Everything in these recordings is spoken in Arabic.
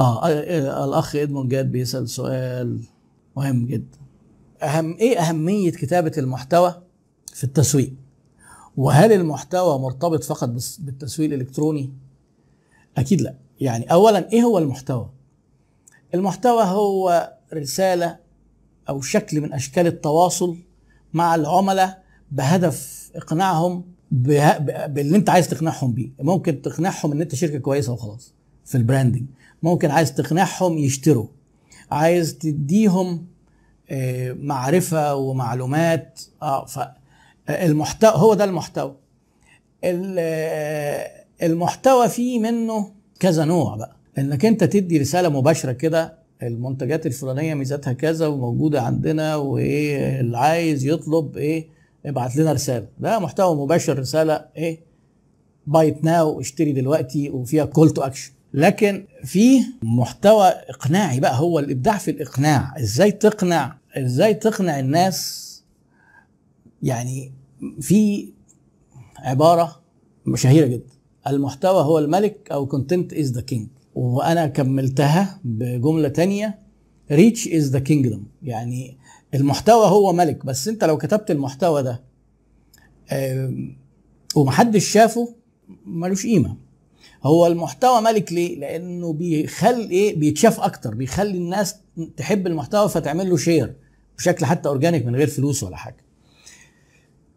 آه،, آه،, اه الاخ ادمون جاد بيسال سؤال مهم جدا اهم ايه اهميه كتابه المحتوى في التسويق وهل المحتوى مرتبط فقط بالتسويق الالكتروني اكيد لا يعني اولا ايه هو المحتوى المحتوى هو رساله او شكل من اشكال التواصل مع العملاء بهدف اقناعهم باللي انت عايز تقنعهم بيه ممكن تقنعهم ان انت شركه كويسه وخلاص في البراندنج ممكن عايز تقنعهم يشتروا عايز تديهم آه، معرفة ومعلومات اه فالمحتوى آه، هو ده المحتوى آه، المحتوى فيه منه كذا نوع بقى انك انت تدي رسالة مباشرة كده المنتجات الفلانية ميزاتها كذا وموجودة عندنا وايه اللي عايز يطلب ايه ابعت لنا رسالة ده محتوى مباشر رسالة ايه بايت ناو اشتري دلوقتي وفيها كول تو اكشن لكن فيه محتوى اقناعي بقى هو الابداع في الاقناع ازاي تقنع ازاي تقنع الناس يعني في عباره مشهيره جدا المحتوى هو الملك او كونتنت از ذا كينج وانا كملتها بجمله تانية ريتش از ذا kingdom يعني المحتوى هو ملك بس انت لو كتبت المحتوى ده ومحدش شافه ملوش قيمه هو المحتوى ملك ليه؟ لانه بيخلي ايه؟ بيتشاف اكتر بيخلي الناس تحب المحتوى فتعمل له شير بشكل حتى اورجانيك من غير فلوس ولا حاجه.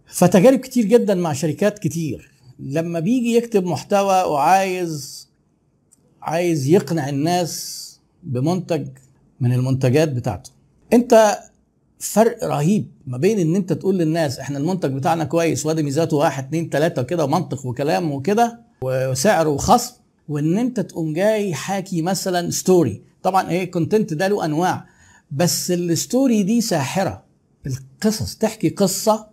فتجارب كتير جدا مع شركات كتير لما بيجي يكتب محتوى وعايز عايز يقنع الناس بمنتج من المنتجات بتاعته. انت فرق رهيب ما بين ان انت تقول للناس احنا المنتج بتاعنا كويس وادي ميزاته واحد اتنين تلاته كده ومنطق وكلام وكده وسعره خصم وان انت تقوم جاي حاكي مثلا ستوري طبعا ايه كونتنت ده له انواع بس الستوري دي ساحره القصص تحكي قصه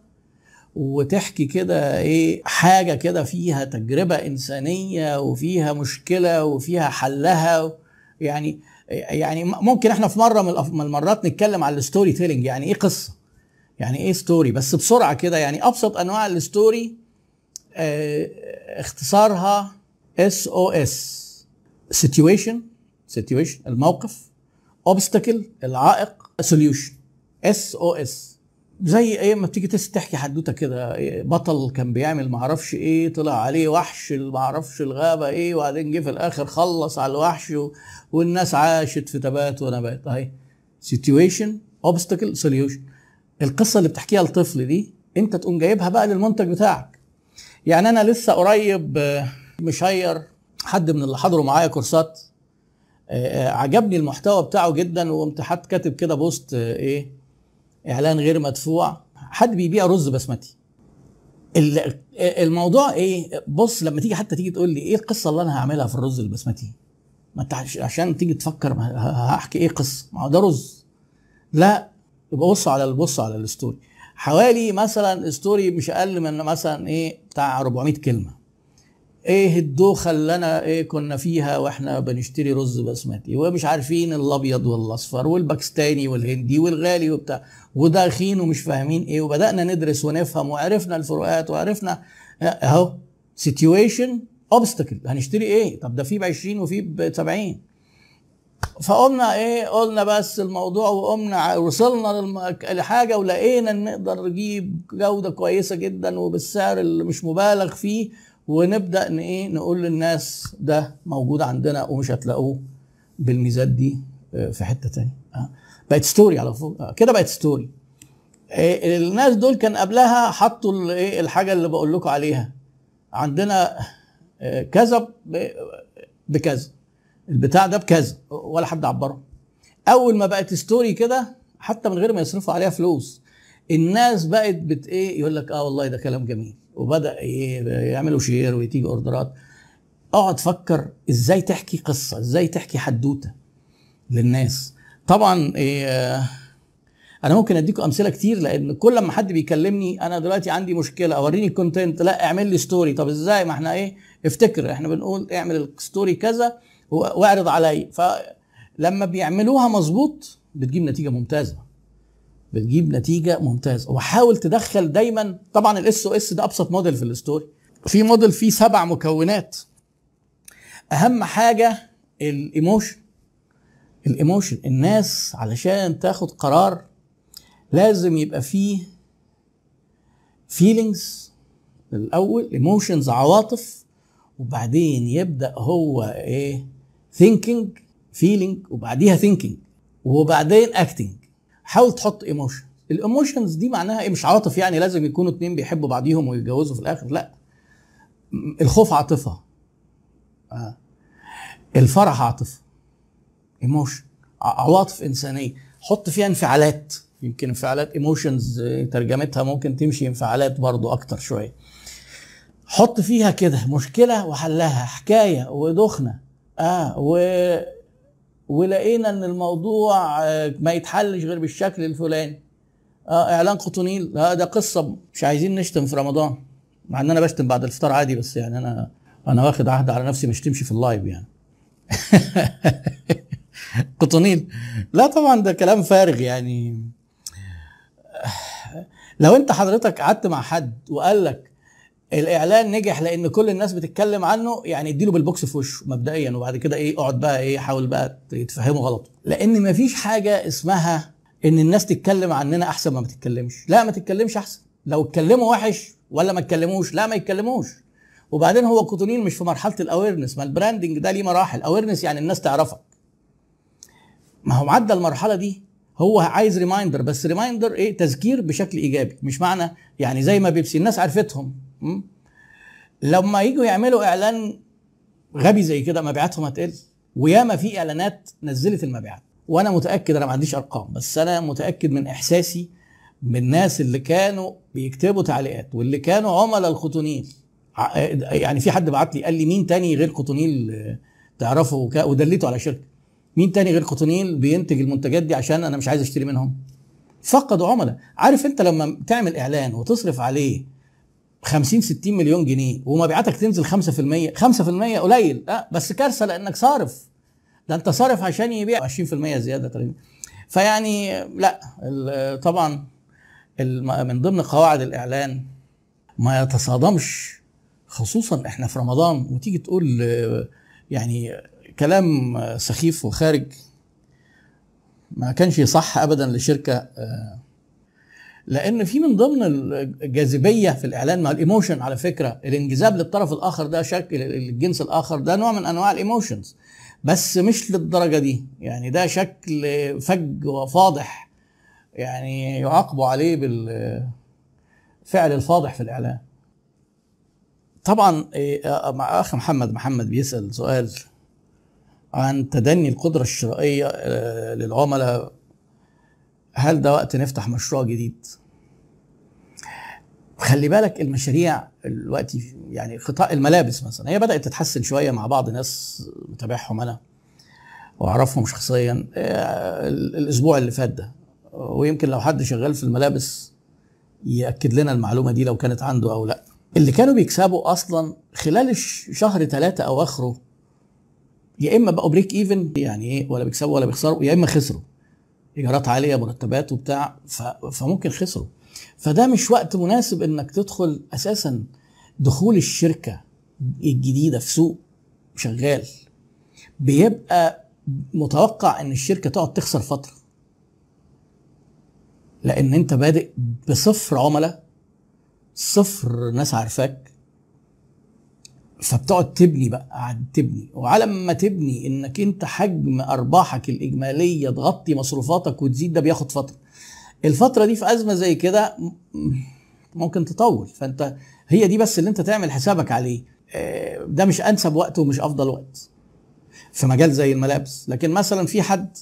وتحكي كده ايه حاجه كده فيها تجربه انسانيه وفيها مشكله وفيها حلها يعني يعني ممكن احنا في مره من المرات نتكلم على الستوري تيلينج يعني ايه قصه يعني ايه ستوري بس بسرعه كده يعني ابسط انواع الستوري آه، اختصارها اس او اس سيتويشن سيتويشن الموقف اوبستكل العائق سوليوشن اس او اس زي ايه ما بتيجي تحكي حدوته كده إيه، بطل كان بيعمل معرفش ايه طلع عليه وحش معرفش الغابه ايه وبعدين جه في الاخر خلص على الوحش والناس عاشت في تبات ونبات اهي سيتويشن اوبستكل سوليوشن القصه اللي بتحكيها لطفل دي انت تقوم جايبها بقى للمنتج بتاعك يعني انا لسه قريب آه، مشير حد من اللي حضروا معايا كورسات آه، آه، عجبني المحتوى بتاعه جدا وقمت حد كاتب كده بوست ايه اعلان غير مدفوع حد بيبيع رز بسمتي الموضوع ايه بص لما تيجي حتى تيجي تقول لي ايه القصه اللي انا هعملها في الرز البسمتي ما انت عشان تيجي تفكر هحكي ايه قصه ما هو ده رز لا يبقى بص على بص على الستوري حوالي مثلا ستوري مش اقل من مثلا ايه بتاع 400 كلمه ايه الدوخه اللي انا ايه كنا فيها واحنا بنشتري رز بسمتي ومش عارفين الابيض والاصفر والباكستاني والهندي والغالي وبتاع وداخين ومش فاهمين ايه وبدانا ندرس ونفهم وعرفنا الفروقات وعرفنا اهو سيتويشن اوبستكل هنشتري ايه طب ده في ب 20 وفي ب 70 فقمنا ايه قلنا بس الموضوع وقمنا وصلنا لحاجه ولقينا ان نقدر نجيب جوده كويسه جدا وبالسعر اللي مش مبالغ فيه ونبدا ان ايه نقول للناس ده موجود عندنا ومش هتلاقوه بالميزات دي آه، في حته تانية آه. بقت ستوري على فوق آه، كده بقت ستوري الناس دول كان قبلها حطوا إيه، الحاجه اللي بقول لكم عليها عندنا كذا بكذا البتاع ده بكذا ولا حد عبره اول ما بقت ستوري كده حتى من غير ما يصرفوا عليها فلوس الناس بقت بت ايه يقول لك اه والله ده كلام جميل وبدا إيه يعملوا شير وتيجي اوردرات اقعد فكر ازاي تحكي قصه ازاي تحكي حدوته للناس طبعا إيه آه، انا ممكن اديكم امثله كتير لان كل ما حد بيكلمني انا دلوقتي عندي مشكله اوريني الكونتنت لا اعمل لي ستوري طب ازاي ما احنا ايه افتكر احنا بنقول اعمل الستوري كذا واعرض علي فلما بيعملوها مظبوط بتجيب نتيجه ممتازه بتجيب نتيجه ممتازه وحاول تدخل دايما طبعا الاس او اس ده ابسط موديل في الستوري في موديل فيه سبع مكونات اهم حاجه الايموشن الايموشن الناس علشان تاخد قرار لازم يبقى فيه فيلينجز الاول ايموشنز عواطف وبعدين يبدا هو ايه ثينكينج فيلينج وبعديها ثينكينج وبعدين اكتنج حاول تحط ايموشن الايموشنز دي معناها ايه مش عاطف يعني لازم يكونوا اتنين بيحبوا بعضيهم ويتجوزوا في الاخر لا الخوف عاطفه آه. الفرح عاطفه ايموشن عواطف انسانيه حط فيها انفعالات يمكن انفعالات ايموشنز آه، ترجمتها ممكن تمشي انفعالات برضو اكتر شويه حط فيها كده مشكله وحلها حكايه ودخنه اه و ولقينا ان الموضوع آه، ما يتحلش غير بالشكل الفلاني اه اعلان قطنيل آه ده قصه مش عايزين نشتم في رمضان مع ان انا بشتم بعد الفطار عادي بس يعني انا انا واخد عهد على نفسي مش تمشي في اللايف يعني قطنيل لا طبعا ده كلام فارغ يعني آه، لو انت حضرتك قعدت مع حد وقال لك الاعلان نجح لان كل الناس بتتكلم عنه يعني اديله بالبوكس في وشه مبدئيا وبعد كده ايه اقعد بقى ايه حاول بقى تفهمه غلط لان مفيش حاجه اسمها ان الناس تتكلم عننا احسن ما بتتكلمش لا ما تتكلمش احسن لو اتكلموا وحش ولا ما اتكلموش لا ما يتكلموش وبعدين هو كوتونين مش في مرحله الاويرنس ما البراندنج ده ليه مراحل اويرنس يعني الناس تعرفك ما هو عدى المرحله دي هو عايز ريمايندر بس ريمايندر ايه تذكير بشكل ايجابي مش معنى يعني زي ما بيبسي الناس عرفتهم لما يجوا يعملوا اعلان غبي زي كده مبيعاتهم هتقل وياما في اعلانات نزلت المبيعات وانا متاكد انا ما عنديش ارقام بس انا متاكد من احساسي من الناس اللي كانوا بيكتبوا تعليقات واللي كانوا عملاء الخطونيل يعني في حد بعت لي قال لي مين تاني غير خطونيل تعرفه ودليته على شركه مين تاني غير خطونيل بينتج المنتجات دي عشان انا مش عايز اشتري منهم فقدوا عملاء عارف انت لما تعمل اعلان وتصرف عليه ب 50 60 مليون جنيه ومبيعاتك تنزل 5% 5% قليل لا بس كارثه لانك صارف ده انت صارف عشان يبيع 20% زياده تقريبا فيعني لا طبعا من ضمن قواعد الاعلان ما يتصادمش خصوصا احنا في رمضان وتيجي تقول يعني كلام سخيف وخارج ما كانش صح ابدا لشركه آه، لان في من ضمن الجاذبيه في الاعلان مع الايموشن على فكره الانجذاب للطرف الاخر ده شكل الجنس الاخر ده نوع من انواع الايموشنز بس مش للدرجه دي يعني ده شكل فج وفاضح يعني يعاقبوا عليه بالفعل الفاضح في الاعلان طبعا إيه، آه، مع اخ محمد محمد بيسال سؤال عن تدني القدره الشرائيه آه، للعملاء هل ده وقت نفتح مشروع جديد خلي بالك المشاريع دلوقتي يعني قطاع الملابس مثلا هي بدات تتحسن شويه مع بعض ناس متابعهم انا واعرفهم شخصيا آه، الاسبوع اللي فات ده ويمكن لو حد شغال في الملابس ياكد لنا المعلومه دي لو كانت عنده او لا اللي كانوا بيكسبوا اصلا خلال شهر ثلاثة اواخره يا اما بقوا بريك ايفن يعني ايه ولا بيكسبوا ولا بيخسروا يا اما خسروا ايجارات عاليه مرتبات وبتاع فممكن خسروا فده مش وقت مناسب انك تدخل اساسا دخول الشركه الجديده في سوق شغال بيبقى متوقع ان الشركه تقعد تخسر فتره لان انت بادئ بصفر عملاء صفر ناس عارفاك فبتقعد تبني بقى قاعد تبني وعلى ما تبني انك انت حجم ارباحك الاجماليه تغطي مصروفاتك وتزيد ده بياخد فتره الفتره دي في ازمه زي كده ممكن تطول فانت هي دي بس اللي انت تعمل حسابك عليه آه، ده مش انسب وقت ومش افضل وقت في مجال زي الملابس لكن مثلا في حد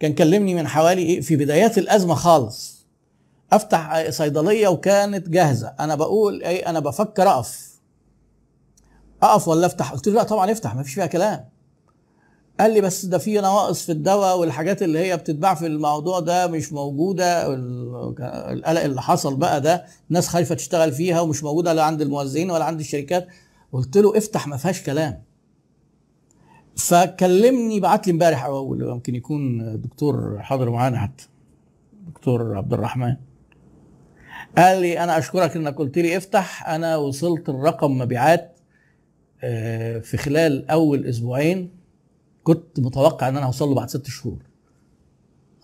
كان كلمني من حوالي ايه في بدايات الازمه خالص افتح صيدليه وكانت جاهزه انا بقول ايه انا بفكر اقف اقف ولا افتح قلت له لا طبعا افتح ما فيش فيها كلام قال لي بس ده في نواقص في الدواء والحاجات اللي هي بتتباع في الموضوع ده مش موجوده القلق اللي حصل بقى ده الناس خايفه تشتغل فيها ومش موجوده لا عند الموزعين ولا عند الشركات قلت له افتح ما فيهاش كلام فكلمني بعت لي امبارح او يمكن يكون الدكتور حاضر معانا حتى دكتور عبد الرحمن قال لي انا اشكرك انك قلت لي افتح انا وصلت الرقم مبيعات آه، في خلال اول اسبوعين كنت متوقع ان انا هوصل له بعد ست شهور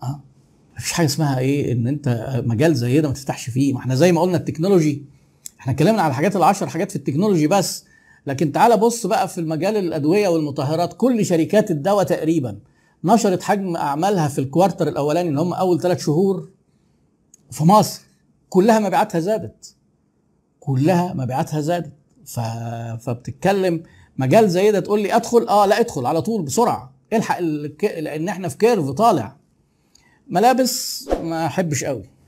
اه مفيش حاجه اسمها ايه ان انت مجال زي ده ما تفتحش فيه ما احنا زي ما قلنا التكنولوجي احنا اتكلمنا على الحاجات العشر حاجات في التكنولوجي بس لكن تعال بص بقى في المجال الادويه والمطهرات كل شركات الدواء تقريبا نشرت حجم اعمالها في الكوارتر الاولاني اللي هم اول ثلاث شهور في مصر كلها مبيعاتها زادت كلها مبيعاتها زادت ف... فبتتكلم مجال زي ده تقول لي ادخل اه لا ادخل على طول بسرعه الحق ال... لان احنا في كيرف طالع ملابس ما احبش قوي